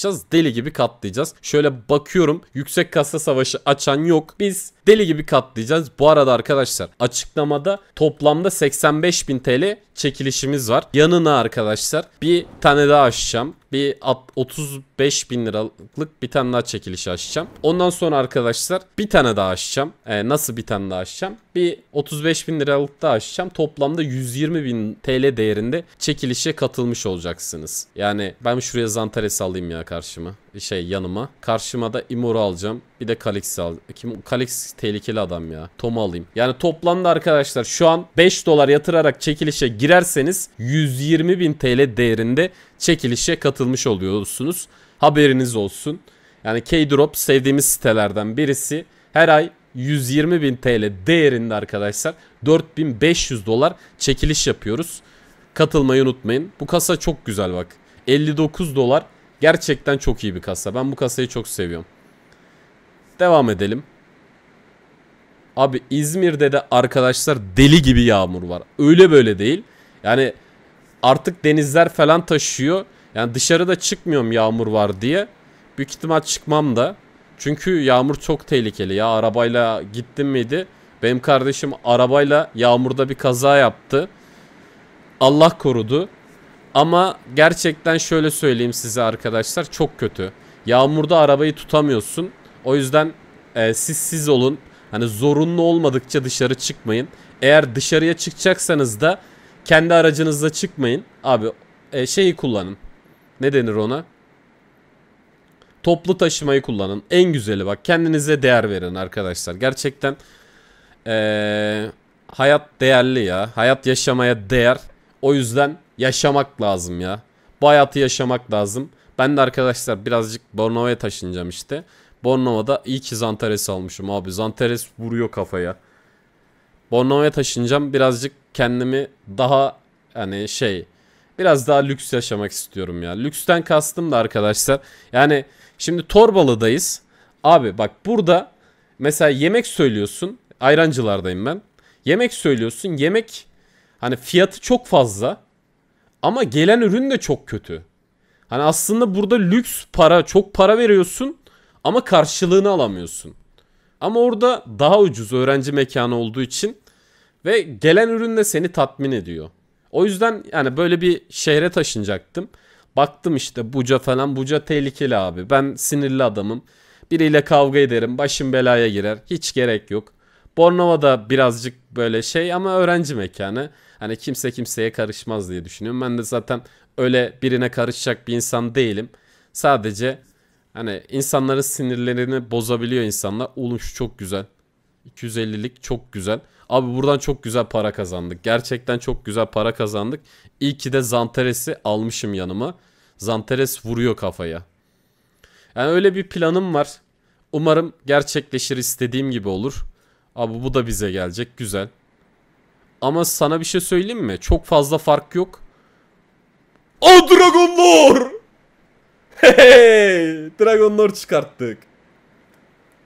savaşacağız. Deli gibi katlayacağız. Şöyle bakıyorum. Yüksek kasa savaşı açan yok. Biz deli gibi katlayacağız. Bu arada arkadaşlar açıklamada toplamda 85.000 TL çekilişimiz var. Yanına arkadaşlar bir tane daha açacağım. Bir 35 bin liralık bir tane daha çekilişi açacağım. Ondan sonra arkadaşlar bir tane daha açacağım. Ee, nasıl bir tane daha açacağım? Bir 35 bin liralık da açacağım. Toplamda 120 bin TL değerinde çekilişe katılmış olacaksınız. Yani ben şuraya Zantares alayım ya karşıma. Şey yanıma. Karşıma da Imor'u alacağım. Bir de Kalix'i alacağım. Kalix tehlikeli adam ya. Tom alayım. Yani toplamda arkadaşlar şu an 5 dolar yatırarak çekilişe girerseniz 120 bin TL değerinde çekilişe katılmış oluyorsunuz. Haberiniz olsun. Yani K-Drop sevdiğimiz sitelerden birisi. Her ay 120 bin TL değerinde arkadaşlar 4500 dolar çekiliş yapıyoruz. Katılmayı unutmayın. Bu kasa çok güzel bak. 59 dolar gerçekten çok iyi bir kasa. Ben bu kasayı çok seviyorum. Devam edelim. Abi İzmir'de de arkadaşlar deli gibi yağmur var. Öyle böyle değil. Yani artık denizler falan taşıyor. Yani dışarıda çıkmıyorum yağmur var diye. Büyük ihtimal çıkmam da. Çünkü yağmur çok tehlikeli ya. Arabayla gittim miydi? Benim kardeşim arabayla yağmurda bir kaza yaptı. Allah korudu. Ama gerçekten şöyle söyleyeyim size arkadaşlar çok kötü. Yağmurda arabayı tutamıyorsun. O yüzden e, siz siz olun. Hani zorunlu olmadıkça dışarı çıkmayın. Eğer dışarıya çıkacaksanız da kendi aracınızla çıkmayın. Abi e, şeyi kullanın. Ne denir ona? Toplu taşımayı kullanın. En güzeli bak kendinize değer verin arkadaşlar. Gerçekten ee, hayat değerli ya. Hayat yaşamaya değer. O yüzden yaşamak lazım ya. Bu hayatı yaşamak lazım. Ben de arkadaşlar birazcık Bornova'ya taşınacağım işte. Bornova'da iyi ki Zantares almışım abi. Zantares vuruyor kafaya. Bornova'ya taşınacağım. Birazcık kendimi daha hani şey biraz daha lüks yaşamak istiyorum ya. Lüksten kastım da arkadaşlar. Yani şimdi Torbalı'dayız. Abi bak burada mesela yemek söylüyorsun. Ayrancılardayım ben. Yemek söylüyorsun. Yemek hani fiyatı çok fazla. Ama gelen ürün de çok kötü. Hani aslında burada lüks para, çok para veriyorsun ama karşılığını alamıyorsun. Ama orada daha ucuz öğrenci mekanı olduğu için ve gelen ürün de seni tatmin ediyor. O yüzden yani böyle bir şehre taşınacaktım. Baktım işte Buca falan. Buca tehlikeli abi. Ben sinirli adamım. Biriyle kavga ederim. Başım belaya girer. Hiç gerek yok. Bornova da birazcık böyle şey ama öğrenci mekanı. Hani kimse kimseye karışmaz diye düşünüyorum. Ben de zaten öyle birine karışacak bir insan değilim. Sadece Hani insanların sinirlerini bozabiliyor insanlar. Oğlum şu çok güzel. 250'lik çok güzel. Abi buradan çok güzel para kazandık. Gerçekten çok güzel para kazandık. İyi ki de Zanteresi almışım yanıma. Zanteres vuruyor kafaya. Yani öyle bir planım var. Umarım gerçekleşir istediğim gibi olur. Abi bu da bize gelecek. Güzel. Ama sana bir şey söyleyeyim mi? Çok fazla fark yok. O dragonlar! Hey! Dragon Lord çıkarttık.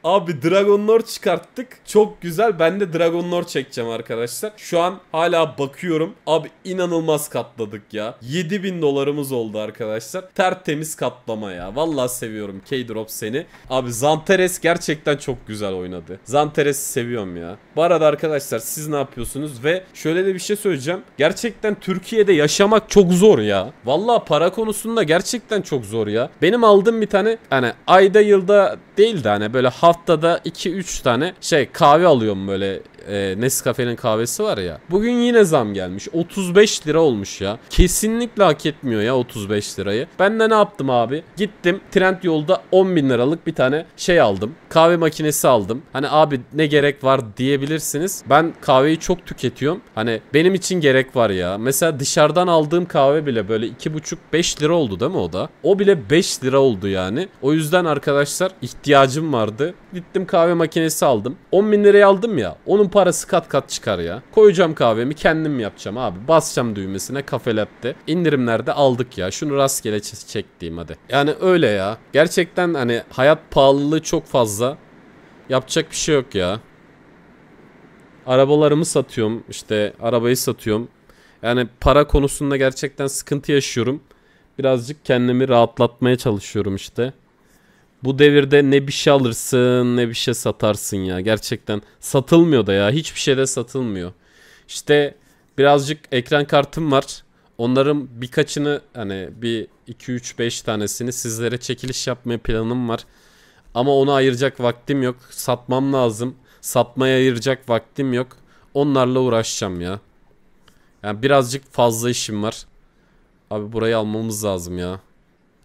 Abi Dragon Lord çıkarttık. Çok güzel. Ben de Dragon Lord çekeceğim arkadaşlar. Şu an hala bakıyorum. Abi inanılmaz katladık ya. 7000 dolarımız oldu arkadaşlar. Tertemiz katlama ya. Vallahi seviyorum K-Drop seni. Abi Zanteres gerçekten çok güzel oynadı. Zanteres'i seviyorum ya. Bu arada arkadaşlar siz ne yapıyorsunuz? Ve şöyle de bir şey söyleyeceğim. Gerçekten Türkiye'de yaşamak çok zor ya. Vallahi para konusunda gerçekten çok zor ya. Benim aldığım bir tane hani ayda yılda değil de hani böyle hafta haftada 2-3 tane şey kahve alıyorum böyle e, Nescafe'nin kahvesi var ya. Bugün yine zam gelmiş. 35 lira olmuş ya. Kesinlikle hak etmiyor ya 35 lirayı. Ben de ne yaptım abi? Gittim trend yolda 10 bin liralık bir tane şey aldım. Kahve makinesi aldım. Hani abi ne gerek var diyebilirsiniz. Ben kahveyi çok tüketiyorum. Hani benim için gerek var ya. Mesela dışarıdan aldığım kahve bile böyle 2,5-5 lira oldu değil mi o da? O bile 5 lira oldu yani. O yüzden arkadaşlar ihtiyacım vardı. Gittim kahve makinesi aldım. 10 bin liraya aldım ya. Onun parası kat kat çıkar ya. Koyacağım kahvemi kendim yapacağım abi. Basacağım düğmesine kafe latte. İndirimlerde aldık ya. Şunu rastgele çektiğim hadi. Yani öyle ya. Gerçekten hani hayat pahalılığı çok fazla. Yapacak bir şey yok ya. Arabalarımı satıyorum. işte arabayı satıyorum. Yani para konusunda gerçekten sıkıntı yaşıyorum. Birazcık kendimi rahatlatmaya çalışıyorum işte. Bu devirde ne bir şey alırsın ne bir şey satarsın ya. Gerçekten satılmıyor da ya. Hiçbir şey de satılmıyor. İşte birazcık ekran kartım var. Onların birkaçını hani bir 2 3 5 tanesini sizlere çekiliş yapmaya planım var. Ama onu ayıracak vaktim yok. Satmam lazım. Satmaya ayıracak vaktim yok. Onlarla uğraşacağım ya. Yani birazcık fazla işim var. Abi burayı almamız lazım ya.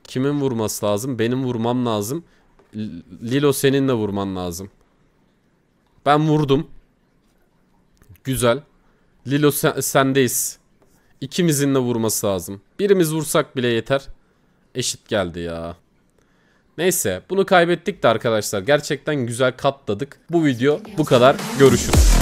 Kimin vurması lazım? Benim vurmam lazım. Lilo senin de vurman lazım. Ben vurdum. Güzel. Lilo sen, sendeyiz. İkimizin de vurması lazım. Birimiz vursak bile yeter. Eşit geldi ya. Neyse bunu kaybettik de arkadaşlar. Gerçekten güzel katladık. Bu video bu kadar. Görüşürüz.